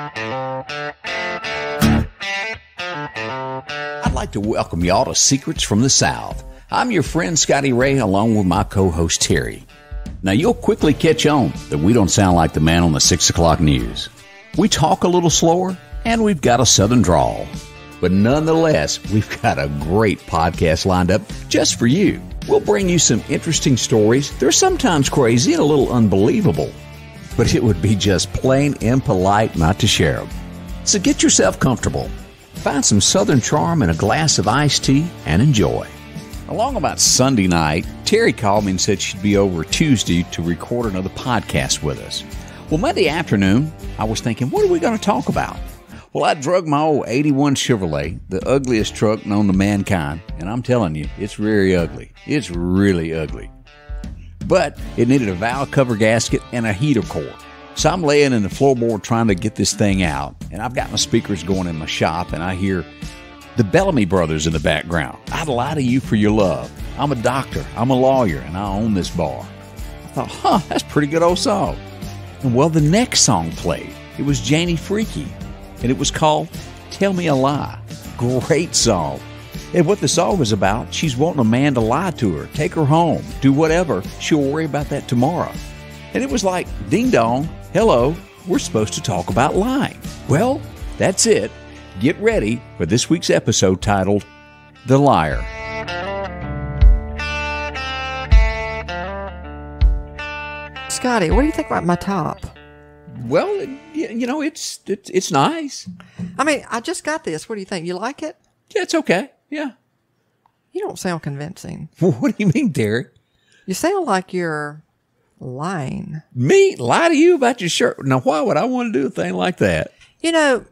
I'd like to welcome y'all to Secrets from the South. I'm your friend Scotty Ray along with my co host Terry. Now, you'll quickly catch on that we don't sound like the man on the 6 o'clock news. We talk a little slower, and we've got a southern drawl. But nonetheless, we've got a great podcast lined up just for you. We'll bring you some interesting stories. They're sometimes crazy and a little unbelievable but it would be just plain impolite not to share them. So get yourself comfortable. Find some Southern charm in a glass of iced tea and enjoy. Along about Sunday night, Terry called me and said she'd be over Tuesday to record another podcast with us. Well, Monday afternoon, I was thinking, what are we going to talk about? Well, I drug my old 81 Chevrolet, the ugliest truck known to mankind, and I'm telling you, it's very ugly. It's really ugly but it needed a valve cover gasket and a heater core. So I'm laying in the floorboard trying to get this thing out, and I've got my speakers going in my shop, and I hear the Bellamy brothers in the background. I'd lie to you for your love. I'm a doctor, I'm a lawyer, and I own this bar. I thought, huh, that's pretty good old song. And well, the next song played. It was Janie Freaky, and it was called Tell Me a Lie. Great song. And what the song was about, she's wanting a man to lie to her, take her home, do whatever. She'll worry about that tomorrow. And it was like, ding dong, hello, we're supposed to talk about lying. Well, that's it. Get ready for this week's episode titled The Liar. Scotty, what do you think about my top? Well, you know, it's it's, it's nice. I mean, I just got this. What do you think? You like it? Yeah, it's okay. Yeah. You don't sound convincing. What do you mean, Derek? You sound like you're lying. Me lie to you about your shirt? Now, why would I want to do a thing like that? You know,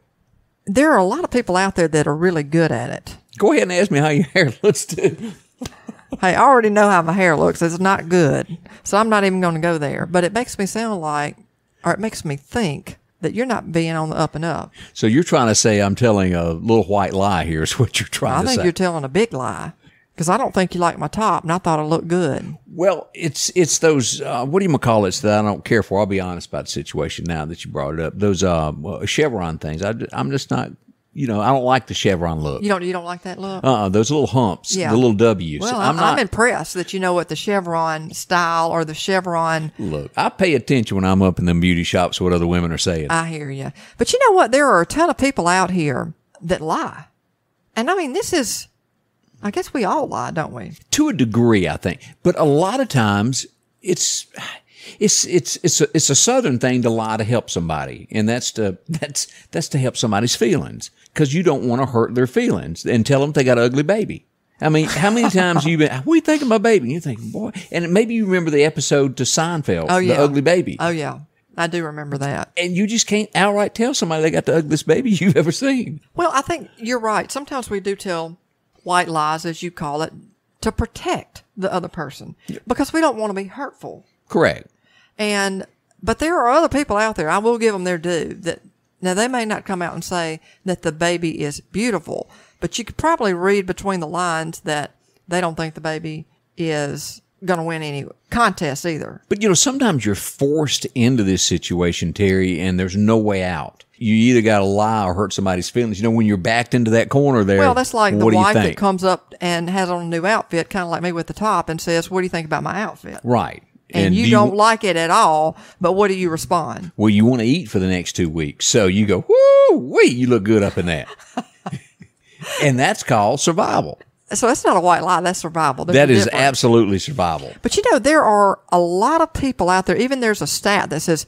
there are a lot of people out there that are really good at it. Go ahead and ask me how your hair looks, too. hey, I already know how my hair looks. It's not good, so I'm not even going to go there. But it makes me sound like, or it makes me think that you're not being on the up and up. So you're trying to say I'm telling a little white lie here is what you're trying I to say. I think you're telling a big lie because I don't think you like my top, and I thought it looked good. Well, it's it's those uh, what do you call it that I don't care for. I'll be honest about the situation now that you brought it up. Those uh, uh Chevron things, I, am just not you know, I don't like the chevron look. You don't you don't like that look? Uh, uh those little humps, yeah. the little W's. Well, I'm, I'm, not, I'm impressed that you know what the chevron style or the chevron look. I pay attention when I'm up in them beauty shops what other women are saying. I hear you, but you know what? There are a ton of people out here that lie, and I mean this is, I guess we all lie, don't we? To a degree, I think, but a lot of times it's it's it's it's a, it's a southern thing to lie to help somebody, and that's to that's that's to help somebody's feelings because you don't want to hurt their feelings and tell them they got an ugly baby. I mean, how many times you been? What are you think about my baby? you you think, boy, and maybe you remember the episode to Seinfeld, oh, yeah. the ugly baby. Oh yeah, I do remember that. And you just can't outright tell somebody they got the ugliest baby you've ever seen. Well, I think you're right. Sometimes we do tell white lies, as you call it, to protect the other person because we don't want to be hurtful. Correct. And but there are other people out there. I will give them their due that now they may not come out and say that the baby is beautiful, but you could probably read between the lines that they don't think the baby is going to win any contest either. But you know, sometimes you're forced into this situation, Terry, and there's no way out. You either got to lie or hurt somebody's feelings. You know, when you're backed into that corner there. Well, that's like the wife that comes up and has on a new outfit, kind of like me with the top, and says, "What do you think about my outfit?" Right and, and you do not like it at all, but what do you respond? Well, you want to eat for the next two weeks. So you go, whoo, wait, you look good up in that. and that's called survival. So that's not a white lie. That's survival. There's that is absolutely survival. But you know, there are a lot of people out there, even there's a stat that says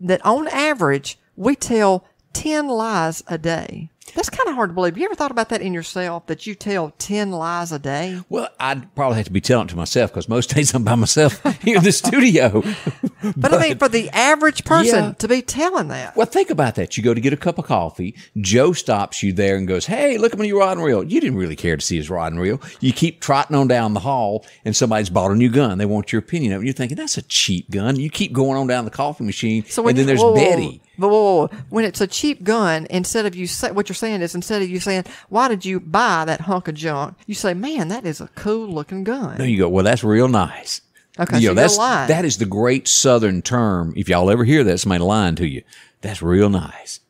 that on average, we tell 10 lies a day. That's kind of hard to believe. You ever thought about that in yourself that you tell 10 lies a day? Well, I'd probably have to be telling it to myself because most days I'm by myself here in the studio. but, but, I mean, for the average person yeah. to be telling that. Well, think about that. You go to get a cup of coffee. Joe stops you there and goes, Hey, look at my new rod and reel. You didn't really care to see his rod and reel. You keep trotting on down the hall and somebody's bought a new gun. They want your opinion of it. You're thinking, That's a cheap gun. You keep going on down the coffee machine. So and then you, there's whoa, Betty. But whoa, whoa, when it's a cheap gun, instead of you say what you're saying is instead of you saying, why did you buy that hunk of junk? You say, man, that is a cool looking gun. No, you go, well, that's real nice. Okay, you so know, that's, lying. that is the great Southern term. If y'all ever hear that, somebody lying to you, that's real nice.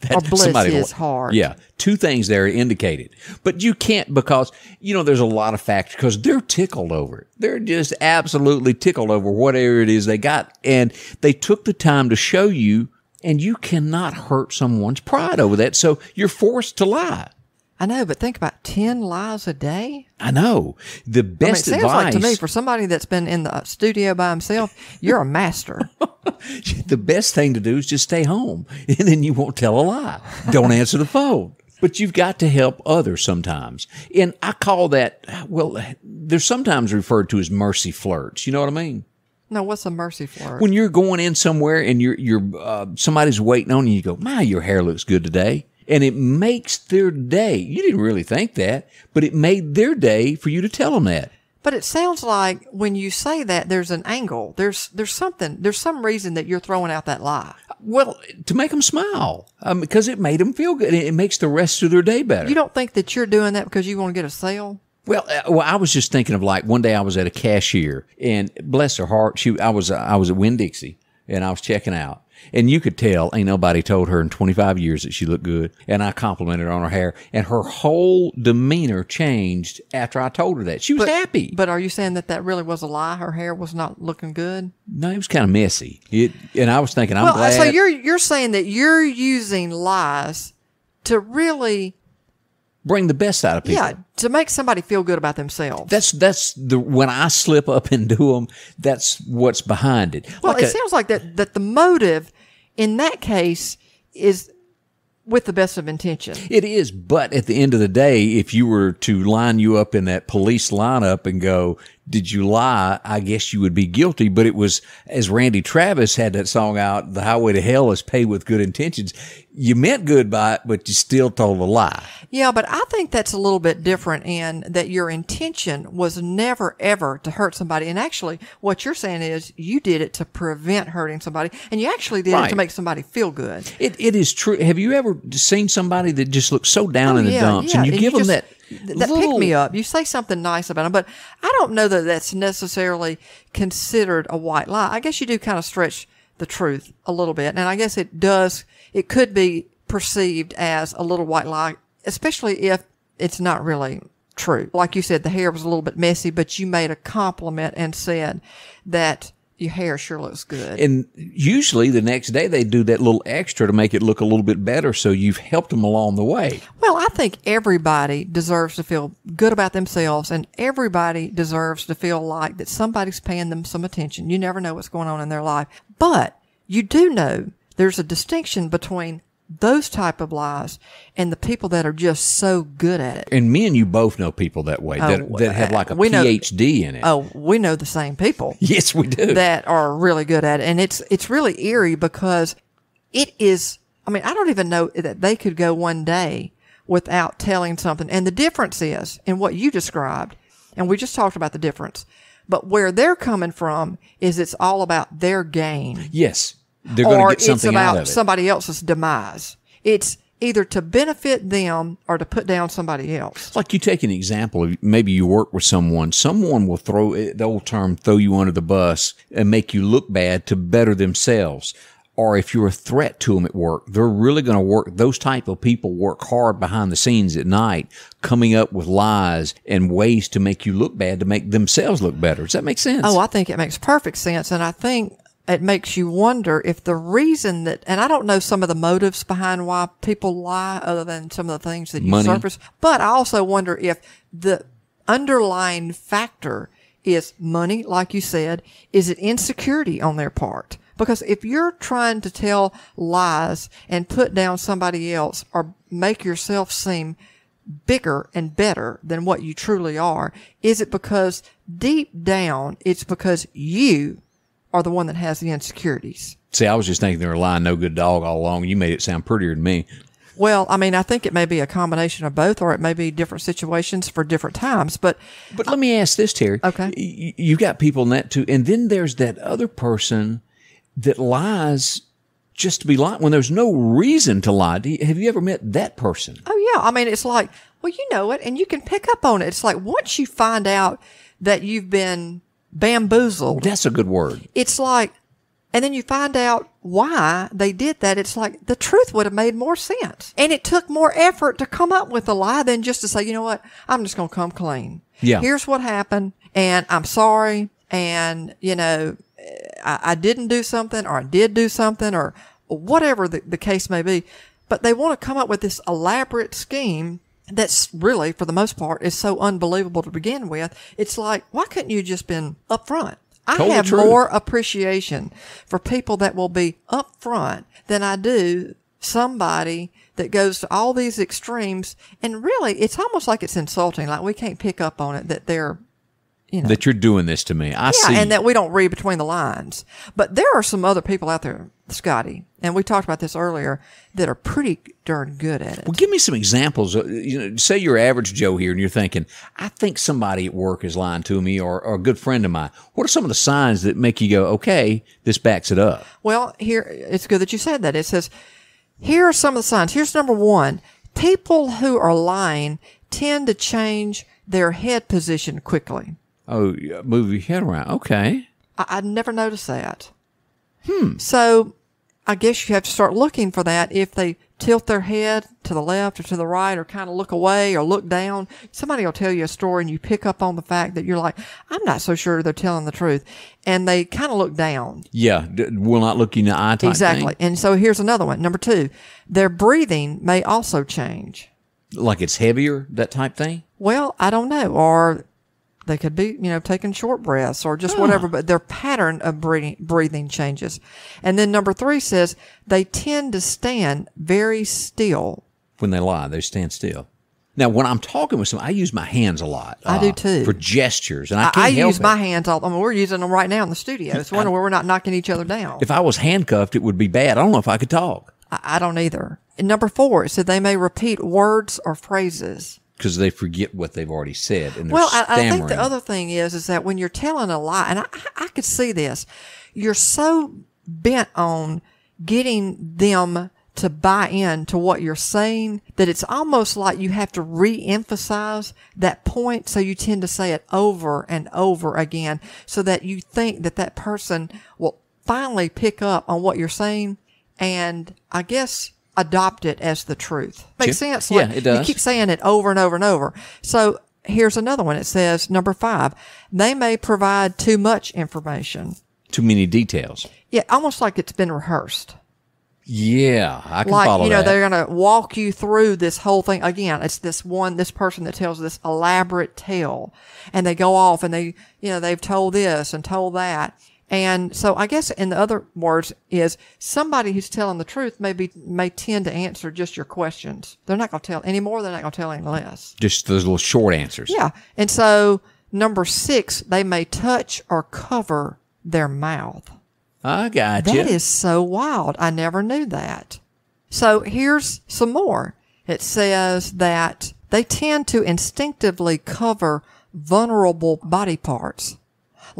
That, or bless somebody, his heart. Yeah, two things there indicated, but you can't because you know there's a lot of factors because they're tickled over it. They're just absolutely tickled over whatever it is they got, and they took the time to show you and you cannot hurt someone's pride over that. So you're forced to lie. I know, but think about ten lies a day. I know. The best I mean, it advice sounds like to me for somebody that's been in the studio by himself, you're a master. the best thing to do is just stay home, and then you won't tell a lie. Don't answer the phone. But you've got to help others sometimes, and I call that well. They're sometimes referred to as mercy flirts. You know what I mean? No, what's a mercy for? When you're going in somewhere and you're you're uh, somebody's waiting on you, you go, "My, your hair looks good today." And it makes their day. You didn't really think that, but it made their day for you to tell them that. But it sounds like when you say that, there's an angle. There's there's something. There's some reason that you're throwing out that lie. Well, to make them smile, um, because it made them feel good. It makes the rest of their day better. You don't think that you're doing that because you want to get a sale? Well, uh, well, I was just thinking of like one day I was at a cashier, and bless her heart, she I was uh, I was at Winn Dixie, and I was checking out, and you could tell ain't nobody told her in 25 years that she looked good. And I complimented her on her hair, and her whole demeanor changed after I told her that. She was But- happy. But are you saying that that really was a lie? Her hair was not looking good. no, it was kind of messy. It, and I was thinking, I'm glad. so you're you're saying that you're using lies to really bring the best out of people. Yeah, to make somebody feel good about themselves. That's that's the when I slip up and do them. That's what's behind it. Well, like it a, sounds like that that the motive in that case is with the best of intention. It is, but at the end of the day, if you were to line you up in that police lineup and go, did you lie, I guess you would be guilty. But it was, as Randy Travis had that song out, the highway to hell is paved with good intentions. You meant good by it, but you still told a lie. Yeah, but I think that's a little bit different in that your intention was never ever to hurt somebody. And actually, what you're saying is you did it to prevent hurting somebody and you actually did right. it to make somebody feel good. It, it is true. Have you ever seen somebody that just looks so down oh, in the yeah, dumps yeah. and you and give you them just, that? that little, pick me up. You say something nice about them, but I don't know that that's necessarily considered a white lie. I guess you do kind of stretch the truth a little bit, and I guess it does. It could be perceived as a little white lie, especially if it's not really true. Like you said, the hair was a little bit messy, but you made a compliment and said that your hair sure looks good. And usually the next day they do that little extra to make it look a little bit better. So you've helped them along the way. Well, I think everybody deserves to feel good about themselves and everybody deserves to feel like that somebody's paying them some attention. You never know what's going on in their life, but you do know there's a distinction between those type of lies and the people that are just so good at it. And me and you both know people that way oh, that, that have like a PhD know, in it. Oh, we know the same people. yes, we do. That are really good at it. And it's, it's really eerie because it is, I mean, I don't even know that they could go one day without telling something. And the difference is in what you described, and we just talked about the difference, but where they're coming from is it's all about their gain. Yes they're going to get something out of it. somebody else's demise. It's either to benefit them or to put down somebody else. Like you take an example maybe you work with someone, someone will throw the old term throw you under the bus and make you look bad to better themselves. Or if you're a threat to them at work, they're really going to work. Those type of people work hard behind the scenes at night, coming up with lies and ways to make you look bad to make themselves look better. Does that make sense? Oh, I think it makes perfect sense. And I think it makes you wonder if the reason that, and I don't know some of the motives behind why people lie other than some of the things that you Money. surface, but I also wonder if the underlying factor is money, like you said, is it insecurity on their part? Because if you're trying to tell lies and put down somebody else or make yourself seem bigger and better than what you truly are, is it because deep down it's because you are the one that has the insecurities. See, I was just thinking they were lying, no good dog all along. You made it sound prettier than me. Well, I mean, I think it may be a combination of both, or it may be different situations for different times. But but let me ask this, Terry. Okay, you've got people in that too, and then there's that other person that lies just to be lying when there's no reason to lie. You, have you ever met that person? Oh yeah, I mean, it's like well, you know it, and you can pick up on it. It's like once you find out that you've been bamboozled. Oh, that's a good word. It's like, and then you find out why they did that. It's like the truth would have made more sense. And it took more effort to come up with a lie than just to say, you know what? I'm just going to come clean. Yeah. Here's what happened. And I'm sorry. And, you know, I, I didn't do something or I did do something or whatever the, the case may be. But they want to come up with this elaborate scheme that's really, for the most part, is so unbelievable to begin with. It's like, why couldn't you just been upfront? I have more appreciation for people that will be upfront than I do somebody that goes to all these extremes. And really, it's almost like it's insulting. Like we can't pick up on it that they're you know, that you're doing this to me. I yeah, see. and that we don't read between the lines. But there are some other people out there, Scotty, and we talked about this earlier, that are pretty darn good at it. Well, give me some examples. You know, say you're average Joe here, and you're thinking, I think somebody at work is lying to me, or, or a good friend of mine. What are some of the signs that make you go, okay, this backs it up? Well, here it's good that you said that. It says, here are some of the signs. Here's number one: people who are lying tend to change their head position quickly. Oh, move your head around. Okay. I, i never noticed that. Hmm. So I guess you have to start looking for that if they tilt their head to the left or to the right or kind of look away or look down. Somebody will tell you a story and you pick up on the fact that you're like, I'm not so sure they're telling the truth. And they kind of look down. Yeah, will not look you in the eye. exactly. Thing. And so here's another one. Number two, their breathing may also change. Like it's heavier, that type thing? Well, I don't know. Or they could be, you know, taking short breaths or just whatever, but their pattern of breathing, breathing changes. And then number three says they tend to stand very still. When they lie, they stand still. Now, when I'm talking with someone, I use my hands a lot. Uh, I do uh, too for gestures, and I, I, I use it. my hands. All, I mean, we're using them right now in the studio. It's one where we're not knocking each other down. If I was handcuffed, it would be bad. I don't know if I could talk. I, I don't either. And number four, it said they may repeat words or phrases because they forget what they've already said and they're well I, I, think the other thing is is that when you're telling a lie and I, I could see this you're so bent on getting them to buy in to what you're saying that it's almost like you have to re-emphasize that point so you tend to say it over and over again so that you think that that person will finally pick up on what you're saying and i guess adopt it as the truth. Makes sure. sense? Like, yeah, it does. You keep saying it over and over and over. So here's another one. It says, number five, they may provide too much information. Too many details. Yeah, almost like it's been rehearsed. Yeah, I can like, follow you know, that. they're going to walk you through this whole thing again. It's this one, this person that tells this elaborate tale, and they go off and they, you know, they've told this and told that, and so I guess in the other words is somebody who's telling the truth maybe may tend to answer just your questions. They're not going to tell any more. They're not going to tell any less. Just those little short answers. Yeah. And so number six, they may touch or cover their mouth. I got you. That is so wild. I never knew that. So here's some more. It says that they tend to instinctively cover vulnerable body parts.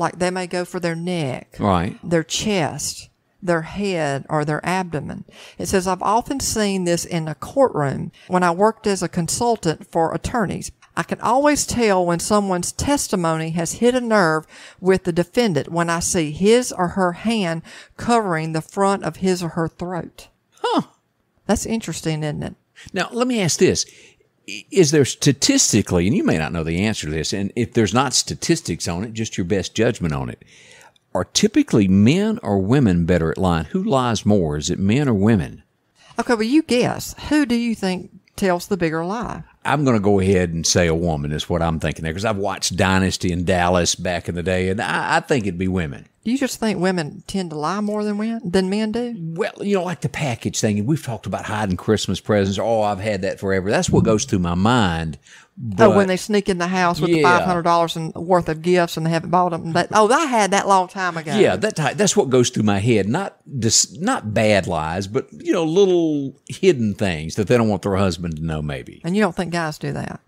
Like they may go for their neck, right, their chest, their head or their abdomen. It says, I've often seen this in a courtroom when I worked as a consultant for attorneys. I can always tell when someone's testimony has hit a nerve with the defendant when I see his or her hand covering the front of his or her throat. Huh. That's interesting, isn't it? Now, let me ask this is there statistically, and you may not know the answer to this, and if there's not statistics on it, just your best judgment on it, are typically men or women better at lying? Who lies more? Is it men or women? Okay, well, you guess. Who do you think tells the bigger lie? I'm going to go ahead and say a woman is what I'm thinking there because I've watched Dynasty in Dallas back in the day, and I, I think it'd be women. Do you just think women tend to lie more than men than men do? Well, you know, like the package thing, we've talked about hiding Christmas presents. Oh, I've had that forever. That's what goes through my mind but, oh, when they sneak in the house with yeah. the five hundred dollars worth of gifts and they haven't bought them. But, oh, I had that long time ago. Yeah, that type, that's what goes through my head. Not dis, not bad lies, but you know, little hidden things that they don't want their husband to know. Maybe. And you don't think guys do that?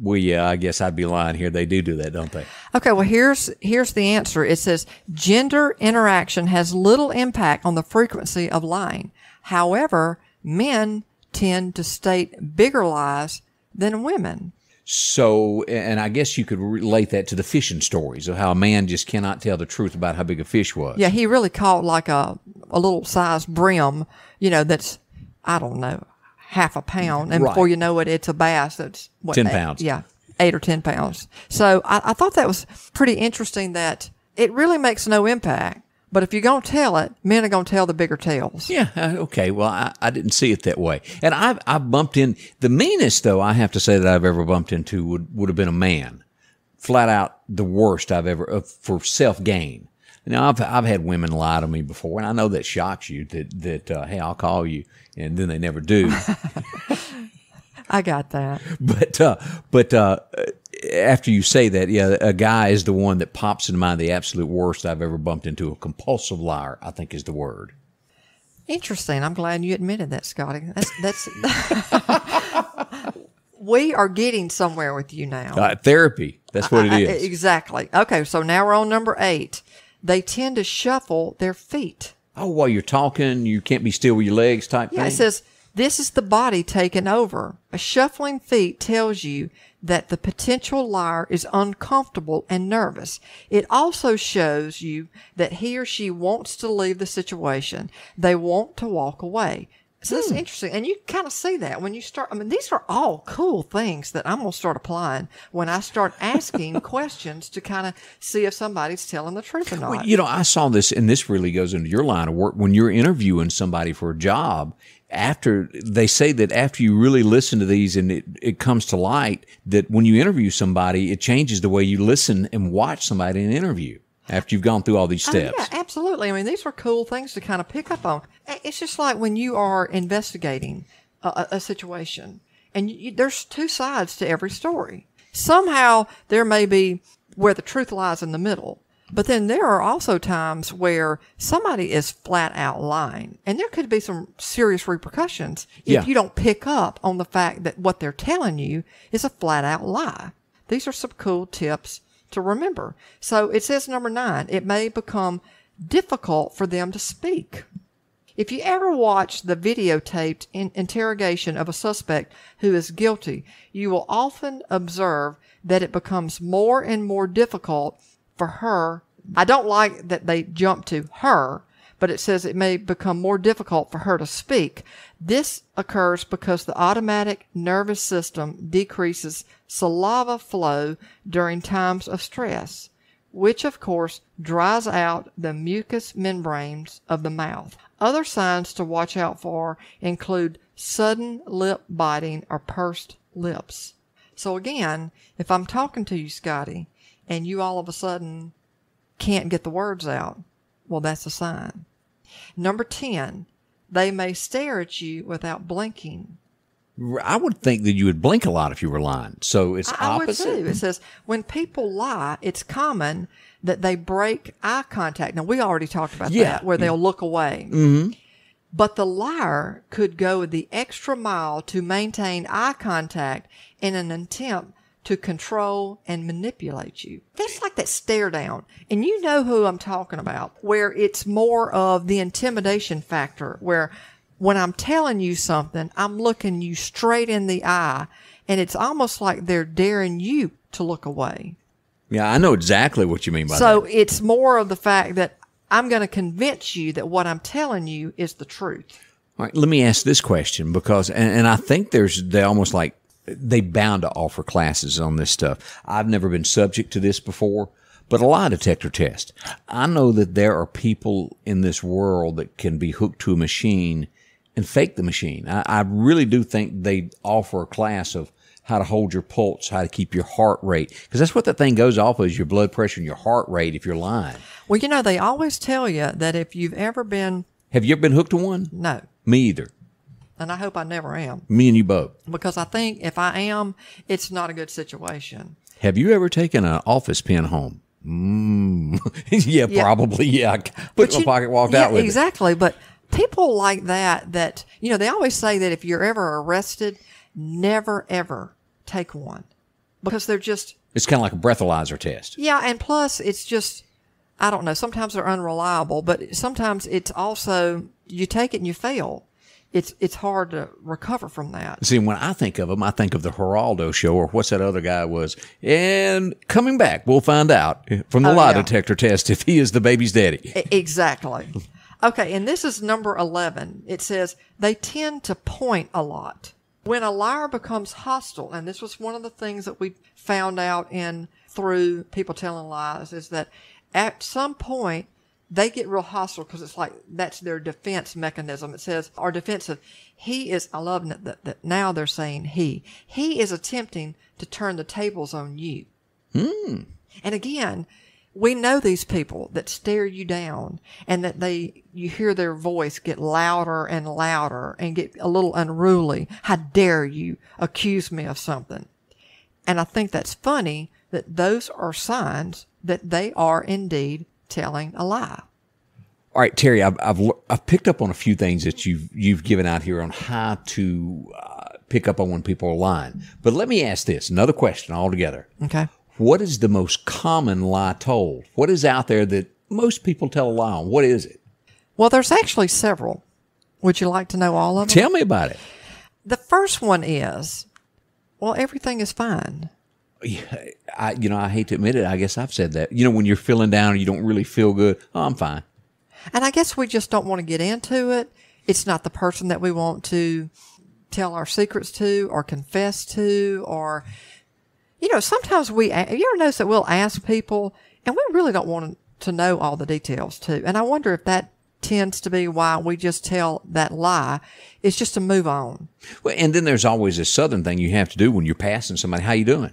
Well, yeah, I guess I'd be lying here. They do do that, don't they? Okay. Well, here's here's the answer. It says gender interaction has little impact on the frequency of lying. However, men tend to state bigger lies than women. So, and I guess you could relate that to the fishing stories of how a man just cannot tell the truth about how big a fish was. Yeah, he really caught like a, a little size brim, you know, that's, I don't know, half a pound. And right. before you know it, it's a bass that's what, 10 eight, pounds. Yeah, eight or 10 pounds. So I, I thought that was pretty interesting that it really makes no impact. But if you're going to tell it, men are going to tell the bigger tales. Yeah. Uh, okay. Well, I, I didn't see it that way. And I've, I've bumped in the meanest, though, I have to say that I've ever bumped into would, would have been a man. Flat out the worst I've ever, uh, for self gain. Now I've I've had women lie to me before, and I know that shocks you. That that uh, hey, I'll call you, and then they never do. I got that. But uh, but uh, after you say that, yeah, a guy is the one that pops into mind the absolute worst I've ever bumped into. A compulsive liar, I think, is the word. Interesting. I'm glad you admitted that, Scotty. That's that's. we are getting somewhere with you now. Uh, therapy. That's what it is. I, I, exactly. Okay, so now we're on number eight. They tend to shuffle their feet. Oh, while you're talking, you can't be still with your legs type yeah, thing. it says this is the body taking over. A shuffling feet tells you that the potential liar is uncomfortable and nervous. It also shows you that he or she wants to leave the situation. They want to walk away. So this is hmm. interesting. And you kind of see that when you start. I mean, these are all cool things that I'm going to start applying when I start asking questions to kind of see if somebody's telling the truth or not. Well, you know, I saw this, and this really goes into your line of work. When you're interviewing somebody for a job after they say that after you really listen to these and it, it comes to light that when you interview somebody, it changes the way you listen and watch somebody in an interview after you've gone through all these oh, steps. yeah, absolutely. I mean, these are cool things to kind of pick up on. It's just like when you are investigating a, a situation and you, there's two sides to every story. Somehow there may be where the truth lies in the middle but then there are also times where somebody is flat out lying, and there could be some serious repercussions if yeah. you don't pick up on the fact that what they're telling you is a flat out lie. These are some cool tips to remember. So it says number nine, it may become difficult for them to speak. If you ever watch the videotaped in interrogation of a suspect who is guilty, you will often observe that it becomes more and more difficult for her. I don't like that they jump to her, but it says it may become more difficult for her to speak. This occurs because the automatic nervous system decreases saliva flow during times of stress, which of course dries out the mucous membranes of the mouth. Other signs to watch out for include sudden lip biting or pursed lips. So again, if I'm talking to you, Scotty, and you all of a sudden can't get the words out, well, that's a sign. Number 10, they may stare at you without blinking. I would think that you would blink a lot if you were lying. So it's I, opposite. I would too. It says when people lie, it's common that they break eye contact. Now we already talked about yeah. that, where they'll look away. Mm-hmm. But the liar could go the extra mile to maintain eye contact in an attempt to control and manipulate you. That's like that stare down. And you know who I'm talking about, where it's more of the intimidation factor, where when I'm telling you something, I'm looking you straight in the eye, and it's almost like they're daring you to look away. Yeah, I know exactly what you mean by so that. So it's more of the fact that I'm going to convince you that what I'm telling you is the truth. All right, let me ask this question because, and, and I think there's they almost like they bound to offer classes on this stuff. I've never been subject to this before, but a lie detector test. I know that there are people in this world that can be hooked to a machine and fake the machine. I, I really do think they offer a class of how to hold your pulse, how to keep your heart rate, because that's what that thing goes off of is your blood pressure and your heart rate if you're lying. Well, you know, they always tell you that if you've ever been. Have you ever been hooked to one? No. Me either and I hope I never am. Me and you both. Because I think if I am, it's not a good situation. Have you ever taken an office pen home? Mm. yeah, yeah, probably. Yeah. I put but in my pocket, walked yeah, out with exactly. it. Exactly. But people like that, that, you know, they always say that if you're ever arrested, never, ever take one because they're just. It's kind of like a breathalyzer test. Yeah. And plus, it's just, I don't know, sometimes they're unreliable, but sometimes it's also you take it and you fail it's it's hard to recover from that. See, when I think of him, I think of the Geraldo show, or what's that other guy was. And coming back, we'll find out from the oh, lie yeah. detector test if he is the baby's daddy. Exactly. okay, and this is number eleven. It says they tend to point a lot when a liar becomes hostile. And this was one of the things that we found out in through people telling lies is that at some point they get real hostile because it's like that's their defense mechanism. It says, "Are defensive. He is, I love that, that now they're saying he. He is attempting to turn the tables on you. Mm. And again, we know these people that stare you down and that they, you hear their voice get louder and louder and get a little unruly. How dare you accuse me of something? And I think that's funny that those are signs that they are indeed telling a lie. All right, Terry, I've, I've, I've picked up on a few things that you've you've given out here on how to uh, pick up on when people are lying. But let me ask this another question altogether. Okay. What is the most common lie told? What is out there that most people tell a lie on? What is it? Well, there's actually several. Would you like to know all of them? Tell me about it. The first one is, well, everything is fine yeah, I, you know, I hate to admit it. I guess I've said that. You know, when you're feeling down, you don't really feel good. Oh, I'm fine. And I guess we just don't want to get into it. It's not the person that we want to tell our secrets to or confess to or, you know, sometimes we, you ever notice that we'll ask people and we really don't want to know all the details too. And I wonder if that tends to be why we just tell that lie is just to move on. Well, and then there's always this southern thing you have to do when you're passing somebody. How you doing?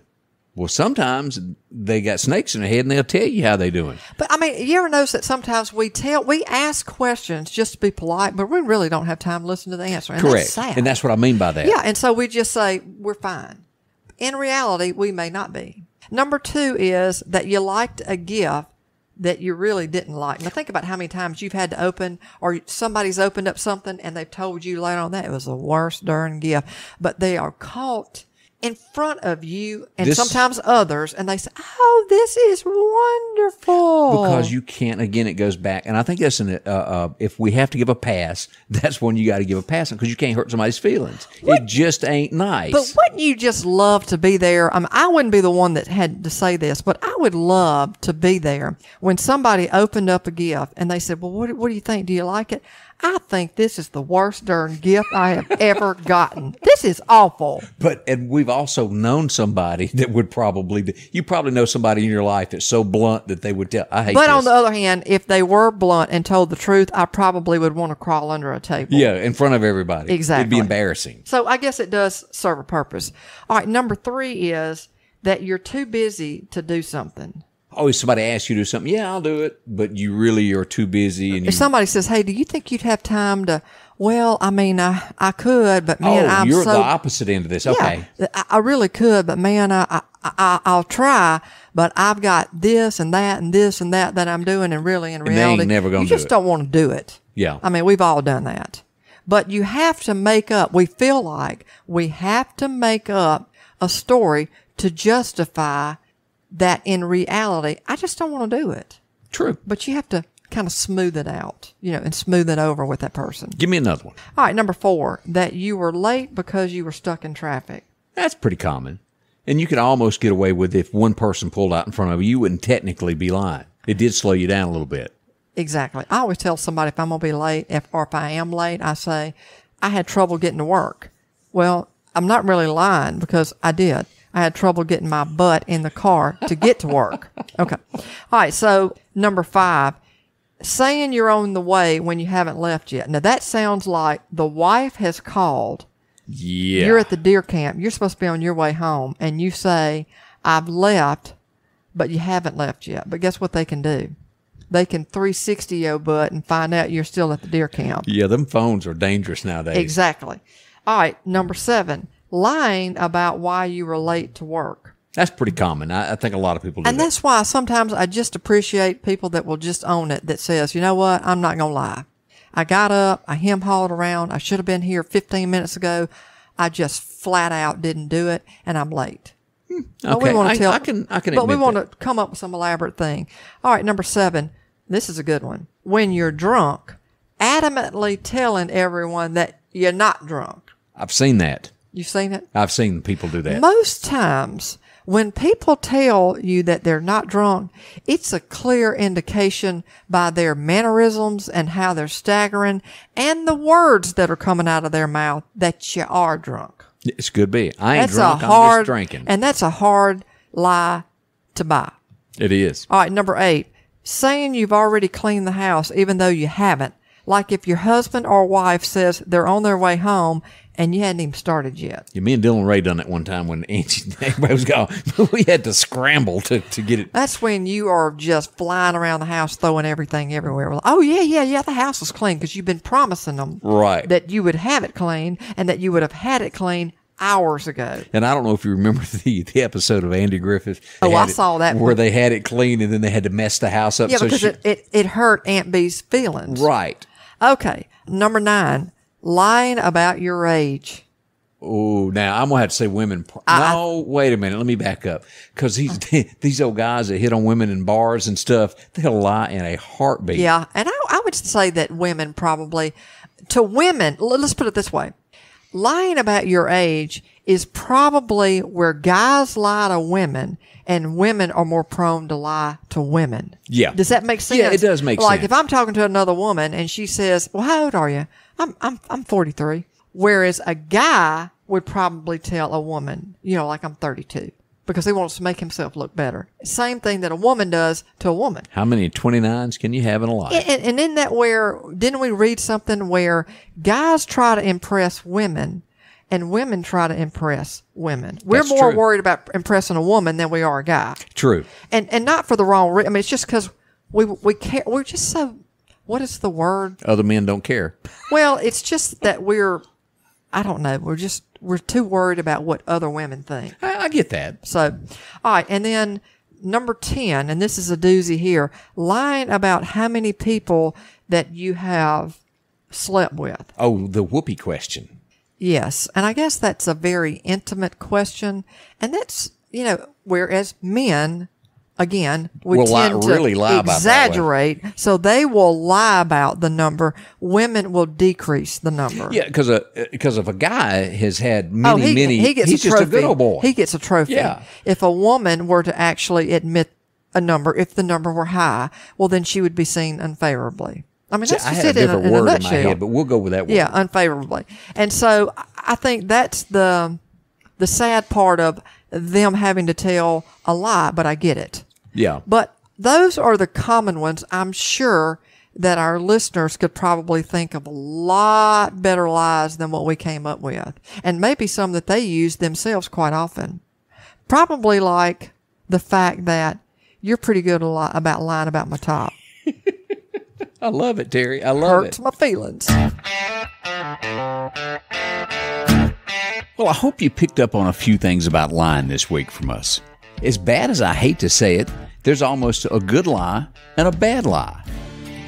Well, sometimes they got snakes in their head and they'll tell you how they're doing. But I mean, you ever notice that sometimes we tell, we ask questions just to be polite, but we really don't have time to listen to the answer. And Correct. That's and that's what I mean by that. Yeah. And so we just say, we're fine. In reality, we may not be. Number two is that you liked a gift that you really didn't like. Now think about how many times you've had to open or somebody's opened up something and they've told you later on that it was the worst darn gift, but they are caught in front of you and this, sometimes others and they say oh this is wonderful because you can't again it goes back and i think that's an uh, uh, if we have to give a pass that's when you got to give a pass because you can't hurt somebody's feelings what, it just ain't nice but wouldn't you just love to be there I, mean, I wouldn't be the one that had to say this but i would love to be there when somebody opened up a gift and they said well what, what do you think do you like it I think this is the worst darn gift I have ever gotten. This is awful. But and we've also known somebody that would probably you probably know somebody in your life that's so blunt that they would tell I hate But this. on the other hand, if they were blunt and told the truth, I probably would want to crawl under a table. Yeah, in front of everybody. Exactly. It'd be embarrassing. So I guess it does serve a purpose. All right, number 3 is that you're too busy to do something always somebody asks you to do something, yeah, I'll do it, but you really are too busy. And if you, somebody says, "Hey, do you think you'd have time to?" Well, I mean, I I could, but man, oh, I'm you're so, the opposite end of this. Okay, yeah, I, I really could, but man, I, I I I'll try, but I've got this and that and this and that that I'm doing, and really in reality, never gonna you just do not want to do it. Yeah, I mean, we've all done that, but you have to make up. We feel like we have to make up a story to justify that in reality, I just don't want to do it. True. But you have to kind of smooth it out, you know, and smooth it over with that person. Give me another one. All right, number four, that you were late because you were stuck in traffic. That's pretty common. And you could almost get away with if one person pulled out in front of you, you wouldn't technically be lying. It did slow you down a little bit. Exactly. I always tell somebody if I'm going to be late if, or if I am late, I say, I had trouble getting to work. Well, I'm not really lying because I did. I had trouble getting my butt in the car to get to work. Okay. All right. So number five, saying you're on the way when you haven't left yet. Now that sounds like the wife has called. Yeah. You're at the deer camp. You're supposed to be on your way home and you say, I've left, but you haven't left yet. But guess what they can do? They can 360 your butt and find out you're still at the deer camp. Yeah, them phones are dangerous nowadays. Exactly. All right, number seven, lying about why you were late to work. That's pretty common. I, I think a lot of people do. And that. that's why sometimes I just appreciate people that will just own it that says, you know what, I'm not going to lie. I got up, I hem hauled around, I should have been here 15 minutes ago. I just flat out didn't do it and I'm late. Hmm. Okay. I, tell, I, can, I can, but we want to come up with some elaborate thing. All right. Number seven. This is a good one. When you're drunk, adamantly telling everyone that you're not drunk. I've seen that. You've seen it? I've seen people do that. Most times, when people tell you that they're not drunk, it's a clear indication by their mannerisms and how they're staggering and the words that are coming out of their mouth that you are drunk. It could be. I ain't that's drunk. A hard, I'm just drinking. And that's a hard lie to buy. It is. All right, number eight. Saying you've already cleaned the house even though you haven't like if your husband or wife says they're on their way home and you hadn't even started yet. Yeah, me and Dylan Ray done that one time when Angie everybody was gone. we had to scramble to, to get it. That's when you are just flying around the house, throwing everything everywhere. Like, oh yeah, yeah, yeah, the house was clean because you've been promising them right that you would have it clean and that you would have had it clean hours ago. And I don't know if you remember the, the episode of Andy Griffith. Oh, I it, saw that where they had it clean and then they had to mess the house up. Yeah, so because she, it, it, it hurt Aunt Bee's feelings. Right. Okay. Number nine, lying about your age. Oh, now I'm gonna have to say women. I, no, wait a minute. Let me back up because these uh. these old guys that hit on women in bars and stuff, they'll lie in a heartbeat. Yeah, and I, I would say that women probably to women. Let's put it this way: lying about your age is probably where guys lie to women and women are more prone to lie to women. Yeah. Does that make sense? Yeah, it does make like sense. Like if I'm talking to another woman and she says, well, how old are you? I'm, I'm, I'm 43. Whereas a guy would probably tell a woman, you know, like I'm 32 because he wants to make himself look better. Same thing that a woman does to a woman. How many 29s can you have in a life? And, and, and in that where, didn't we read something where guys try to impress women and women try to impress women. We're That's more true. worried about impressing a woman than we are a guy. True. And and not for the wrong reason. I mean, it's just because we we care. We're just so. What is the word? Other men don't care. Well, it's just that we're. I don't know. We're just we're too worried about what other women think. I, I get that. So, all right, and then number ten, and this is a doozy here: lying about how many people that you have slept with. Oh, the whoopee question. Yes. And I guess that's a very intimate question. And that's, you know, whereas men, again, we will tend lie, to lie exaggerate. so they will lie about the number. Women will decrease the number. Yeah, because because uh, if a guy has had oh, many, oh, he, many, he gets he's a trophy. just a good old boy. He gets a trophy. Yeah. If a woman were to actually admit a number, if the number were high, well, then she would be seen unfavorably. I mean, that's See, just I had it a different in in word in my head, but we'll go with that word. Yeah, unfavorably. And so I think that's the the sad part of them having to tell a lie, but I get it. Yeah. But those are the common ones. I'm sure that our listeners could probably think of a lot better lies than what we came up with, and maybe some that they use themselves quite often. Probably like the fact that you're pretty good about lying about my top. I love it, Terry. I love Hurts it. my feelings. Well, I hope you picked up on a few things about lying this week from us. As bad as I hate to say it, there's almost a good lie and a bad lie.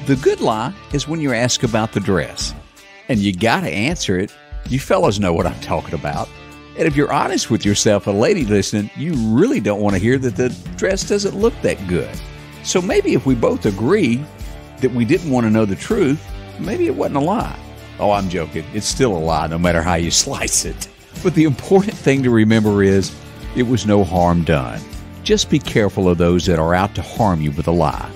The good lie is when you're asked about the dress, and you got to answer it. You fellas know what I'm talking about. And if you're honest with yourself, a lady listening, you really don't want to hear that the dress doesn't look that good. So maybe if we both agree, that we didn't want to know the truth, maybe it wasn't a lie. Oh, I'm joking. It's still a lie, no matter how you slice it. But the important thing to remember is it was no harm done. Just be careful of those that are out to harm you with a lie.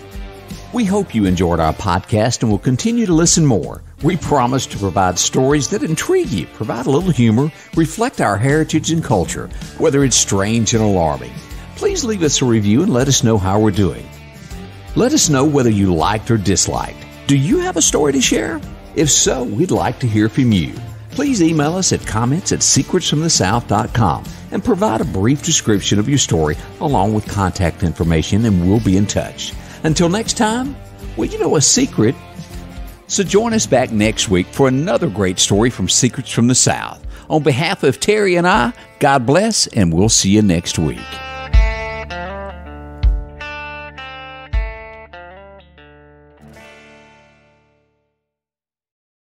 We hope you enjoyed our podcast and will continue to listen more. We promise to provide stories that intrigue you, provide a little humor, reflect our heritage and culture, whether it's strange and alarming. Please leave us a review and let us know how we're doing. Let us know whether you liked or disliked. Do you have a story to share? If so, we'd like to hear from you. Please email us at comments at secretsfromthesouth.com and provide a brief description of your story along with contact information and we'll be in touch. Until next time, well, you know a secret. So join us back next week for another great story from Secrets from the South. On behalf of Terry and I, God bless, and we'll see you next week.